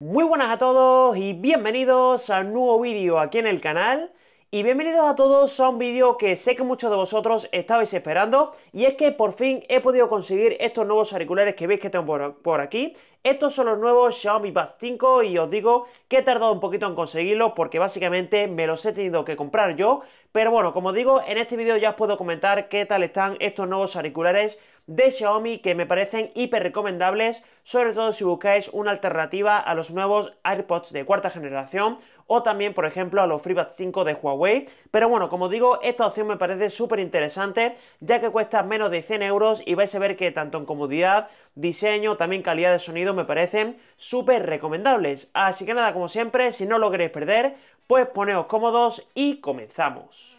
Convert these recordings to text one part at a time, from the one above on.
Muy buenas a todos y bienvenidos a un nuevo vídeo aquí en el canal y bienvenidos a todos a un vídeo que sé que muchos de vosotros estabais esperando y es que por fin he podido conseguir estos nuevos auriculares que veis que tengo por, aquí estos son los nuevos Xiaomi Buds 5 y os digo que he tardado un poquito en conseguirlos porque básicamente me los he tenido que comprar yo. Pero bueno, como digo, en este vídeo ya os puedo comentar qué tal están estos nuevos auriculares de Xiaomi que me parecen hiper recomendables, sobre todo si buscáis una alternativa a los nuevos AirPods de cuarta generación o también, por ejemplo, a los FreeBuds 5 de Huawei. Pero bueno, como digo, esta opción me parece súper interesante, ya que cuesta menos de 100 euros y vais a ver que tanto en comodidad, diseño, también calidad de sonido me parecen súper recomendables. Así que nada, como siempre, si no lo queréis perder, pues poneos cómodos y comenzamos.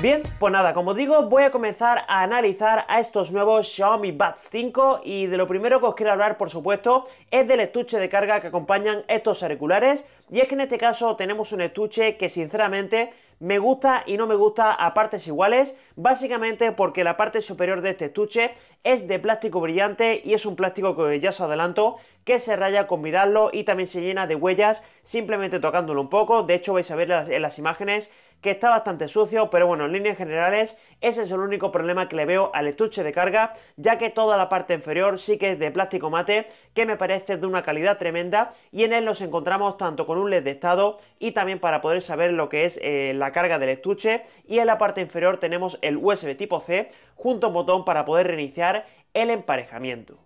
Bien, pues nada, como digo, voy a comenzar a analizar a estos nuevos Xiaomi Buds 5 y de lo primero que os quiero hablar, por supuesto, es del estuche de carga que acompañan estos auriculares y es que en este caso tenemos un estuche que sinceramente me gusta y no me gusta a partes iguales, básicamente porque la parte superior de este estuche es de plástico brillante y es un plástico que ya os adelanto que se raya con mirarlo y también se llena de huellas simplemente tocándolo un poco, de hecho vais a ver en las imágenes que está bastante sucio, pero bueno, en líneas generales ese es el único problema que le veo al estuche de carga, ya que toda la parte inferior sí que es de plástico mate, que me parece de una calidad tremenda, y en él nos encontramos tanto con un LED de estado y también para poder saber lo que es eh, la carga del estuche, y en la parte inferior tenemos el USB tipo C junto a un botón para poder reiniciar el emparejamiento.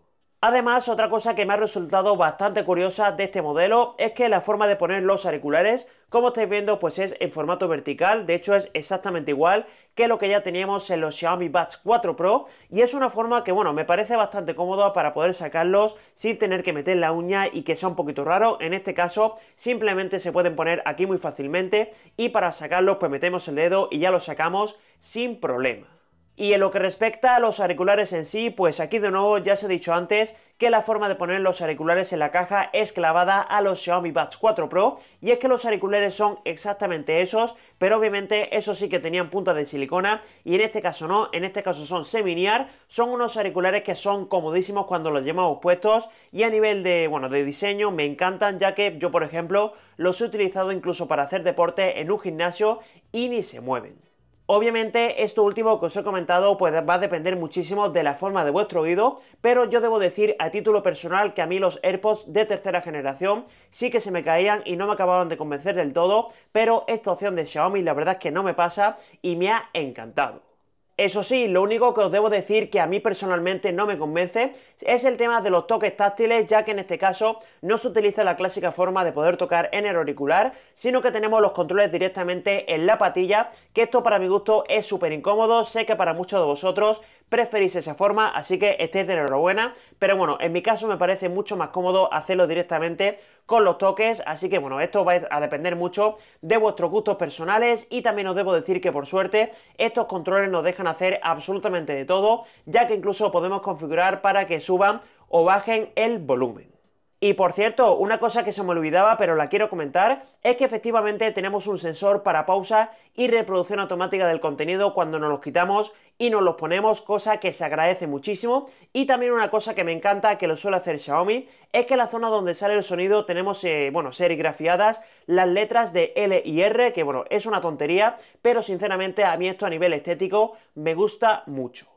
Además, otra cosa que me ha resultado bastante curiosa de este modelo es que la forma de poner los auriculares, como estáis viendo, pues es en formato vertical, de hecho es exactamente igual que lo que ya teníamos en los Xiaomi Buds 4 Pro y es una forma que, bueno, me parece bastante cómoda para poder sacarlos sin tener que meter la uña y que sea un poquito raro. En este caso, simplemente se pueden poner aquí muy fácilmente y para sacarlos pues metemos el dedo y ya los sacamos sin problema. Y en lo que respecta a los auriculares en sí, pues aquí de nuevo ya se he dicho antes que la forma de poner los auriculares en la caja es clavada a los Xiaomi Buds 4 Pro y es que los auriculares son exactamente esos, pero obviamente esos sí que tenían puntas de silicona y en este caso no, en este caso son seminiar, son unos auriculares que son comodísimos cuando los llevamos puestos y a nivel de, bueno, de diseño me encantan ya que yo por ejemplo los he utilizado incluso para hacer deporte en un gimnasio y ni se mueven. Obviamente esto último que os he comentado pues va a depender muchísimo de la forma de vuestro oído, pero yo debo decir a título personal que a mí los AirPods de tercera generación sí que se me caían y no me acababan de convencer del todo, pero esta opción de Xiaomi la verdad es que no me pasa y me ha encantado. Eso sí, lo único que os debo decir que a mí personalmente no me convence es el tema de los toques táctiles, ya que en este caso no se utiliza la clásica forma de poder tocar en el auricular, sino que tenemos los controles directamente en la patilla, que esto para mi gusto es súper incómodo, sé que para muchos de vosotros preferís esa forma, así que estéis de enhorabuena, pero bueno, en mi caso me parece mucho más cómodo hacerlo directamente con los toques, así que bueno, esto va a depender mucho de vuestros gustos personales y también os debo decir que por suerte estos controles nos dejan hacer absolutamente de todo, ya que incluso podemos configurar para que su suban o bajen el volumen. Y por cierto, una cosa que se me olvidaba pero la quiero comentar es que efectivamente tenemos un sensor para pausa y reproducción automática del contenido cuando nos los quitamos y nos los ponemos, cosa que se agradece muchísimo. Y también una cosa que me encanta que lo suele hacer Xiaomi es que la zona donde sale el sonido tenemos, eh, serigrafiadas las letras de L y R, que bueno, es una tontería, pero sinceramente a mí esto a nivel estético me gusta mucho.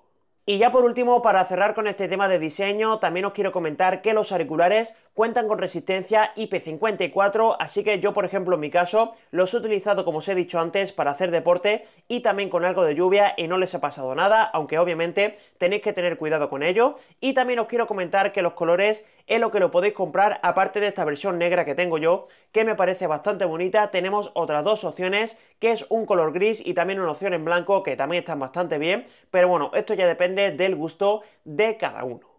Y ya por último, para cerrar con este tema de diseño, también os quiero comentar que los auriculares cuentan con resistencia IP54, así que yo, por ejemplo, en mi caso, los he utilizado, como os he dicho antes, para hacer deporte y también con algo de lluvia y no les ha pasado nada, aunque obviamente tenéis que tener cuidado con ello. Y también os quiero comentar que los colores es lo que lo podéis comprar, aparte de esta versión negra que tengo yo, que me parece bastante bonita, tenemos otras dos opciones, que es un color gris y también una opción en blanco, que también están bastante bien, pero bueno, esto ya depende del gusto de cada uno.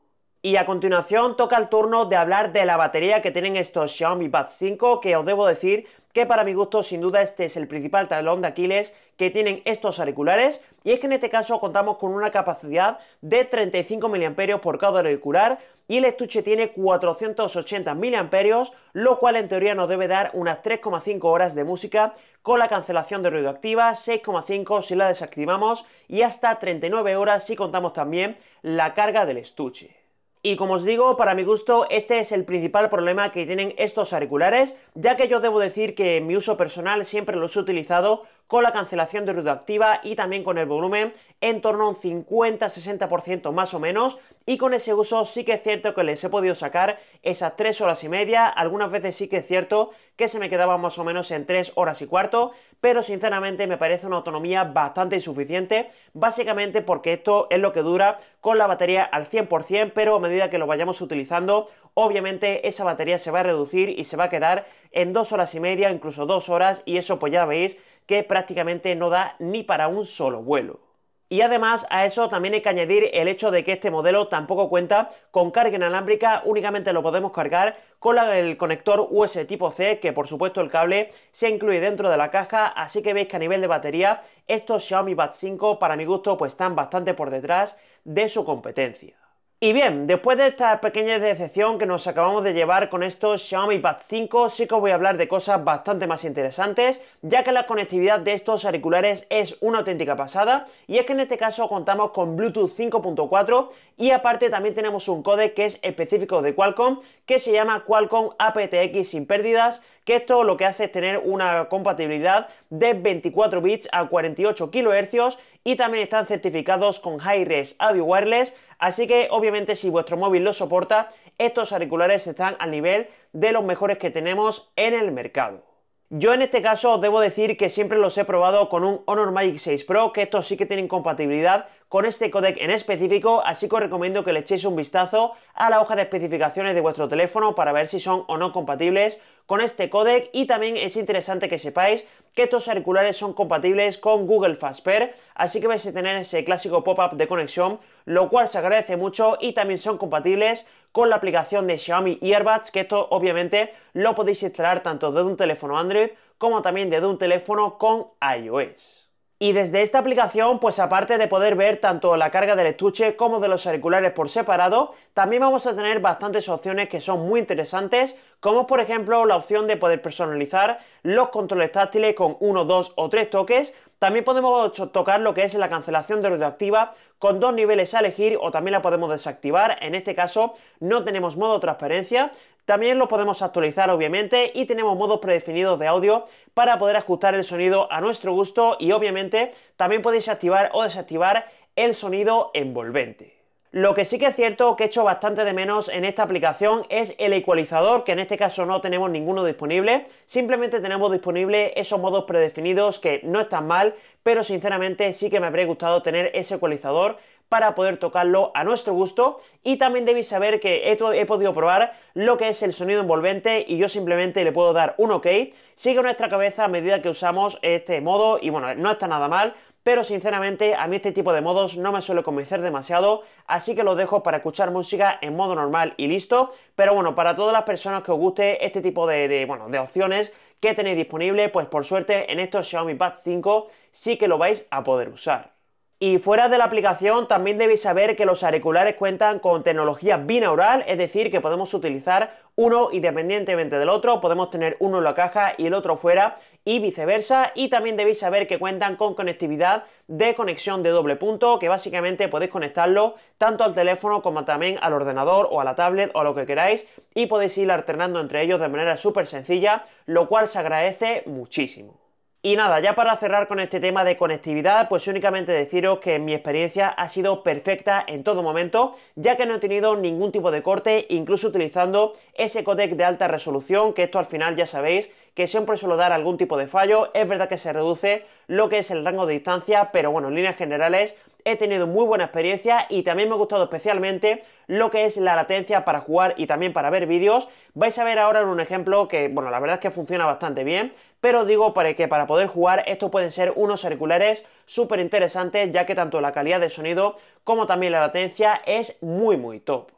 Y a continuación toca el turno de hablar de la batería que tienen estos Xiaomi Buds 5, que os debo decir que para mi gusto sin duda este es el principal talón de Aquiles que tienen estos auriculares, y es que en este caso contamos con una capacidad de 35 mAh por cada auricular, y el estuche tiene 480 mAh, lo cual en teoría nos debe dar unas 3,5 horas de música, con la cancelación de ruido activa, 6,5 si la desactivamos, y hasta 39 horas si contamos también la carga del estuche y como os digo, para mi gusto este es el principal problema que tienen estos auriculares, ya que yo debo decir que en mi uso personal siempre los he utilizado con la cancelación de ruido activa y también con el volumen en torno a un 50-60% más o menos y con ese uso sí que es cierto que les he podido sacar esas 3 horas y media, algunas veces sí que es cierto que se me quedaba más o menos en 3 horas y cuarto, pero sinceramente me parece una autonomía bastante insuficiente, básicamente porque esto es lo que dura con la batería al 100%, pero a medida que lo vayamos utilizando, obviamente esa batería se va a reducir y se va a quedar en 2 horas y media, incluso 2 horas, y eso pues ya veis que prácticamente no da ni para un solo vuelo. Y además a eso también hay que añadir el hecho de que este modelo tampoco cuenta con carga inalámbrica, únicamente lo podemos cargar con el conector USB tipo C, que por supuesto el cable se incluye dentro de la caja, así que veis que a nivel de batería estos Xiaomi Bat 5 para mi gusto pues están bastante por detrás de su competencia. Y bien, después de esta pequeña decepción que nos acabamos de llevar con estos Xiaomi Pad 5, sí que os voy a hablar de cosas bastante más interesantes, ya que la conectividad de estos auriculares es una auténtica pasada, y es que en este caso contamos con Bluetooth 5.4 y aparte también tenemos un codec que es específico de Qualcomm que se llama Qualcomm aptX sin pérdidas que esto lo que hace es tener una compatibilidad de 24 bits a 48 kHz y también están certificados con Hi-Res Audio Wireless Así que obviamente si vuestro móvil lo soporta, estos auriculares están al nivel de los mejores que tenemos en el mercado. Yo en este caso os debo decir que siempre los he probado con un Honor Magic 6 Pro, que estos sí que tienen compatibilidad con este codec en específico, así que os recomiendo que le echéis un vistazo a la hoja de especificaciones de vuestro teléfono para ver si son o no compatibles con este codec y también es interesante que sepáis que estos auriculares son compatibles con Google Pair, así que vais a tener ese clásico pop-up de conexión, lo cual se agradece mucho y también son compatibles con la aplicación de Xiaomi Earbuds, que esto obviamente lo podéis instalar tanto desde un teléfono Android como también desde un teléfono con iOS. Y desde esta aplicación, pues aparte de poder ver tanto la carga del estuche como de los auriculares por separado, también vamos a tener bastantes opciones que son muy interesantes, como por ejemplo la opción de poder personalizar los controles táctiles con uno, dos o tres toques. También podemos tocar lo que es la cancelación de ruido activa con dos niveles a elegir o también la podemos desactivar. En este caso no tenemos modo transparencia, también lo podemos actualizar obviamente y tenemos modos predefinidos de audio para poder ajustar el sonido a nuestro gusto y obviamente también podéis activar o desactivar el sonido envolvente. Lo que sí que es cierto que he hecho bastante de menos en esta aplicación es el ecualizador, que en este caso no tenemos ninguno disponible, simplemente tenemos disponible esos modos predefinidos que no están mal, pero sinceramente sí que me habría gustado tener ese ecualizador para poder tocarlo a nuestro gusto. Y también debéis saber que he, podido probar lo que es el sonido envolvente y yo simplemente le puedo dar un OK. Sigue nuestra cabeza a medida que usamos este modo y bueno, no está nada mal. Pero sinceramente a mí este tipo de modos no me suele convencer demasiado, así que lo dejo para escuchar música en modo normal y listo. Pero bueno, para todas las personas que os guste este tipo de, de opciones, que tenéis disponible, pues por suerte en estos Xiaomi Pad 5 sí que lo vais a poder usar. Y fuera de la aplicación también debéis saber que los auriculares cuentan con tecnología binaural, es decir, que podemos utilizar uno independientemente del otro, podemos tener uno en la caja y el otro fuera y viceversa. Y también debéis saber que cuentan con conectividad de conexión de doble punto, que básicamente podéis conectarlo tanto al teléfono como también al ordenador o a la tablet o a lo que queráis y podéis ir alternando entre ellos de manera súper sencilla, lo cual se agradece muchísimo. Y nada, ya para cerrar con este tema de conectividad, pues únicamente deciros que mi experiencia ha sido perfecta en todo momento, ya que no he tenido ningún tipo de corte, incluso utilizando ese codec de alta resolución, que esto al final ya sabéis que siempre suelo dar algún tipo de fallo, es verdad que se reduce lo que es el rango de distancia, pero bueno, en líneas generales he tenido muy buena experiencia y también me ha gustado especialmente lo que es la latencia para jugar y también para ver vídeos. Vais a ver ahora en un ejemplo que, bueno, la verdad es que funciona bastante bien pero digo para que para poder jugar estos pueden ser unos auriculares súper interesantes ya que tanto la calidad de sonido como también la latencia es muy muy top.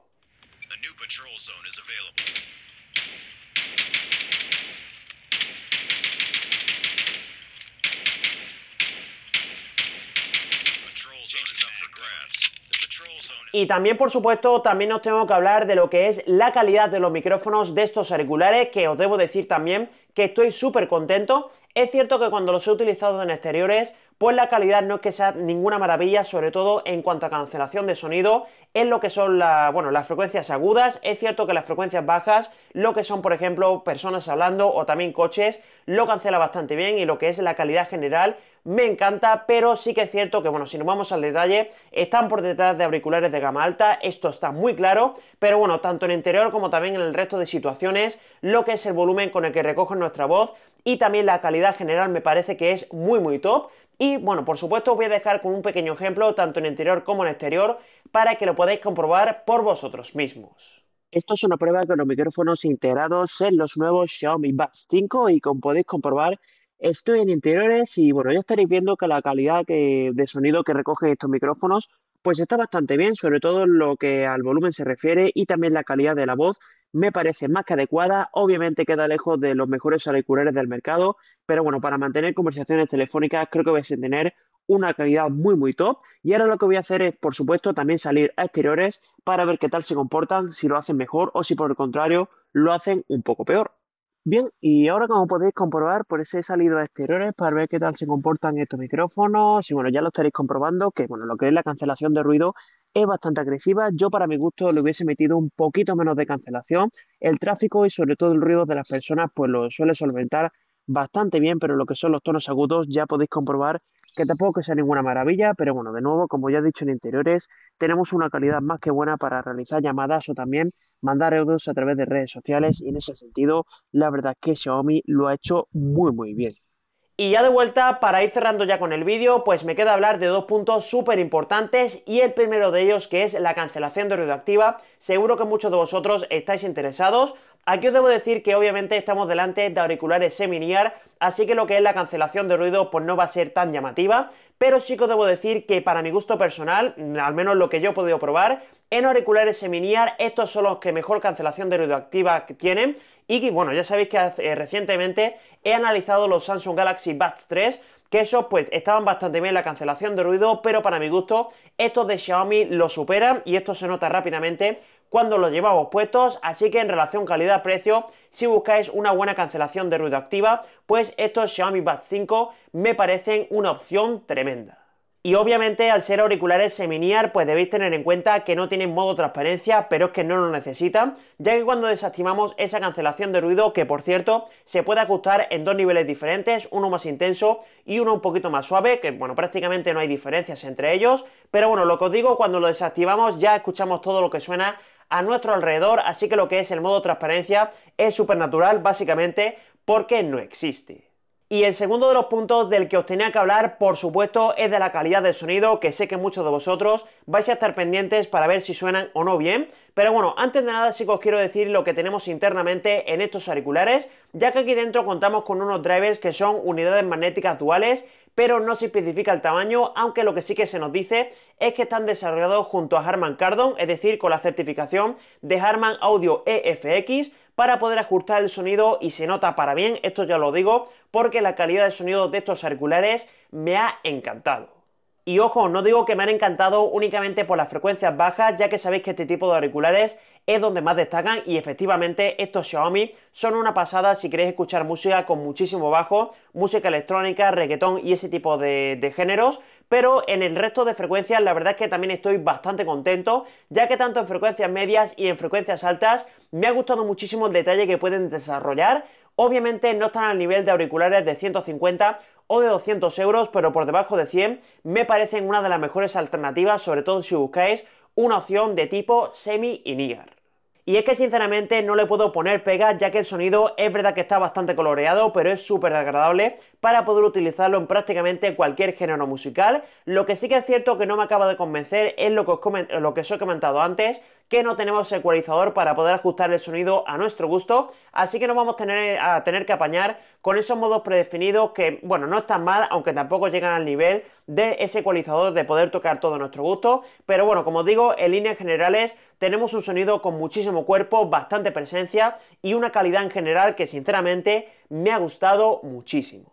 Y también, por supuesto, también os tengo que hablar de lo que es la calidad de los micrófonos de estos auriculares, que os debo decir también que estoy súper contento. Es cierto que cuando los he utilizado en exteriores pues la calidad no es que sea ninguna maravilla, sobre todo en cuanto a cancelación de sonido, en lo que son las frecuencias agudas, es cierto que las frecuencias bajas, lo que son por ejemplo personas hablando o también coches, lo cancela bastante bien y lo que es la calidad general me encanta, pero sí que es cierto que bueno, si nos vamos al detalle, están por detrás de auriculares de gama alta, esto está muy claro, pero bueno, tanto en interior como también en el resto de situaciones, lo que es el volumen con el que recogen nuestra voz y también la calidad general me parece que es muy muy top, y bueno, por supuesto os voy a dejar con un pequeño ejemplo, tanto en interior como en exterior, para que lo podáis comprobar por vosotros mismos. Esto es una prueba con los micrófonos integrados en los nuevos Xiaomi Buds 5 y como podéis comprobar, estoy en interiores y bueno, ya estaréis viendo que la calidad de sonido que recogen estos micrófonos pues está bastante bien, sobre todo en lo que al volumen se refiere y también la calidad de la voz, me parece más que adecuada. Obviamente queda lejos de los mejores auriculares del mercado, pero bueno, para mantener conversaciones telefónicas creo que vais a tener una calidad muy muy top y ahora lo que voy a hacer es por supuesto también salir a exteriores para ver qué tal se comportan, si lo hacen mejor o si por el contrario lo hacen un poco peor. Bien, y ahora como podéis comprobar, por pues he salido a exteriores para ver qué tal se comportan estos micrófonos y bueno, ya lo estaréis comprobando que bueno, lo que es la cancelación de ruido es bastante agresiva. Yo para mi gusto le hubiese metido un poquito menos de cancelación. El tráfico y sobre todo el ruido de las personas pues lo suele solventar bastante bien, pero lo que son los tonos agudos ya podéis comprobar que tampoco sea ninguna maravilla, pero bueno, de nuevo, como ya he dicho en interiores, tenemos una calidad más que buena para realizar llamadas o también mandar euros a través de redes sociales y en ese sentido, la verdad es que Xiaomi lo ha hecho muy muy bien. Y ya de vuelta, para ir cerrando ya con el vídeo, pues me queda hablar de dos puntos súper importantes y el primero de ellos que es la cancelación de ruido activa. Seguro que muchos de vosotros estáis interesados. Aquí os debo decir que obviamente estamos delante de auriculares seminiar, así que lo que es la cancelación de ruido pues no va a ser tan llamativa, pero sí que os debo decir que para mi gusto personal, al menos lo que yo he podido probar, en auriculares seminiar estos son los que mejor cancelación de ruido activa tienen y bueno, ya sabéis que eh, recientemente he analizado los Samsung Galaxy Buds 3 que esos pues estaban bastante bien la cancelación de ruido, pero para mi gusto estos de Xiaomi lo superan y esto se nota rápidamente cuando los llevamos puestos, así que en relación calidad-precio, si buscáis una buena cancelación de ruido activa, pues estos Xiaomi Buds 5 me parecen una opción tremenda. Y obviamente al ser auriculares seminiar pues debéis tener en cuenta que no tienen modo transparencia pero es que no lo necesitan ya que cuando desactivamos esa cancelación de ruido que por cierto se puede ajustar en dos niveles diferentes uno más intenso y uno un poquito más suave que bueno prácticamente no hay diferencias entre ellos pero bueno lo que os digo cuando lo desactivamos ya escuchamos todo lo que suena a nuestro alrededor así que lo que es el modo transparencia es supernatural básicamente porque no existe. Y el segundo de los puntos del que os tenía que hablar, por supuesto, es de la calidad del sonido, que sé que muchos de vosotros vais a estar pendientes para ver si suenan o no bien. Pero bueno, antes de nada sí que os quiero decir lo que tenemos internamente en estos auriculares, ya que aquí dentro contamos con unos drivers que son unidades magnéticas duales pero no se especifica el tamaño, aunque lo que sí que se nos dice es que están desarrollados junto a Harman Kardon, es decir, con la certificación de Harman Audio EFX para poder ajustar el sonido y se nota para bien, esto ya lo digo, porque la calidad de sonido de estos auriculares me ha encantado. Y ojo, no digo que me han encantado únicamente por las frecuencias bajas, ya que sabéis que este tipo de auriculares es donde más destacan y efectivamente estos Xiaomi son una pasada si queréis escuchar música con muchísimo bajo, música electrónica, reggaetón y ese tipo de, géneros, pero en el resto de frecuencias la verdad es que también estoy bastante contento, ya que tanto en frecuencias medias y en frecuencias altas me ha gustado muchísimo el detalle que pueden desarrollar. Obviamente no están al nivel de auriculares de 150 o de 200 euros, pero por debajo de 100 me parecen una de las mejores alternativas, sobre todo si buscáis una opción de tipo semi-inigar. Y es que sinceramente no le puedo poner pegas ya que el sonido es verdad que está bastante coloreado, pero es súper agradable para poder utilizarlo en prácticamente cualquier género musical. Lo que sí que es cierto que no me acaba de convencer es lo que os, lo que os he comentado antes, que no tenemos ecualizador para poder ajustar el sonido a nuestro gusto, así que nos vamos a tener, a tener que apañar con esos modos predefinidos que, bueno, no están mal, aunque tampoco llegan al nivel de ese ecualizador de poder tocar todo a nuestro gusto, pero bueno, como digo, en líneas generales tenemos un sonido con muchísimo cuerpo, bastante presencia y una calidad en general que sinceramente me ha gustado muchísimo.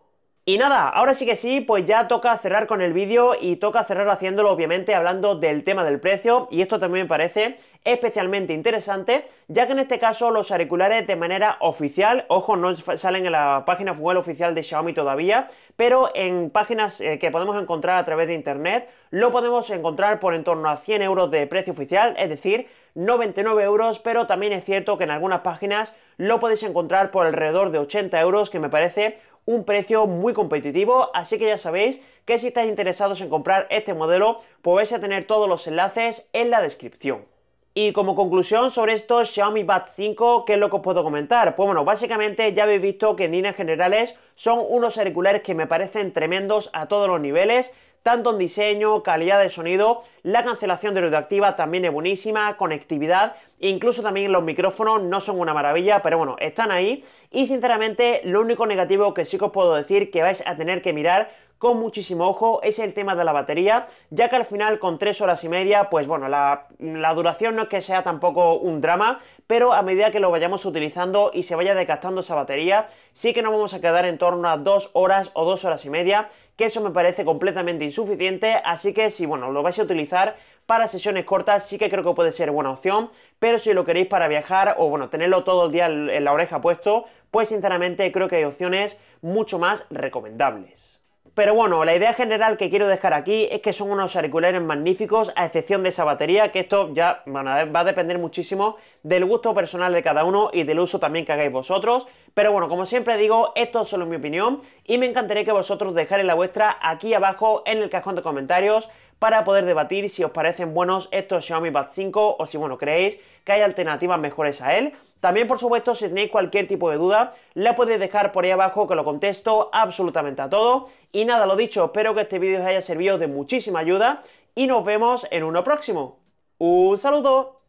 Y nada, ahora sí que sí, pues ya toca cerrar con el vídeo y toca cerrar haciéndolo obviamente hablando del tema del precio y esto también me parece especialmente interesante ya que en este caso los auriculares de manera oficial, ojo no salen en la página web oficial de Xiaomi todavía, pero en páginas eh, que podemos encontrar a través de internet lo podemos encontrar por en torno a 100 euros de precio oficial, es decir, 99 euros, pero también es cierto que en algunas páginas lo podéis encontrar por alrededor de 80 euros que me parece un precio muy competitivo, así que ya sabéis que si estáis interesados en comprar este modelo, podéis pues tener todos los enlaces en la descripción. Y como conclusión sobre estos Xiaomi Buds 5, ¿qué es lo que os puedo comentar? Pues bueno, básicamente ya habéis visto que en líneas generales son unos auriculares que me parecen tremendos a todos los niveles, tanto en diseño, calidad de sonido, la cancelación de ruido activa también es buenísima, conectividad, incluso también los micrófonos no son una maravilla, pero bueno, están ahí y sinceramente lo único negativo que sí que os puedo decir que vais a tener que mirar con muchísimo ojo es el tema de la batería, ya que al final con 3 horas y media, pues bueno, la, duración no es que sea tampoco un drama, pero a medida que lo vayamos utilizando y se vaya desgastando esa batería, sí que nos vamos a quedar en torno a 2 horas o 2 horas y media, que eso me parece completamente insuficiente, así que si bueno, lo vais a utilizar para sesiones cortas sí que creo que puede ser buena opción, pero si lo queréis para viajar o bueno, tenerlo todo el día en la oreja puesto, pues sinceramente creo que hay opciones mucho más recomendables. Pero bueno, la idea general que quiero dejar aquí es que son unos auriculares magníficos, a excepción de esa batería, que esto ya eh, va a depender muchísimo del gusto personal de cada uno y del uso también que hagáis vosotros. Pero bueno, como siempre digo, esto es solo mi opinión y me encantaría que vosotros dejáis la vuestra aquí abajo en el cajón de comentarios para poder debatir si os parecen buenos estos Xiaomi Buds 5 o si, bueno, creéis que hay alternativas mejores a él. También, por supuesto, si tenéis cualquier tipo de duda, la podéis dejar por ahí abajo que lo contesto absolutamente a todo. Y nada, lo dicho, espero que este vídeo os haya servido de muchísima ayuda y nos vemos en uno próximo. ¡Un saludo!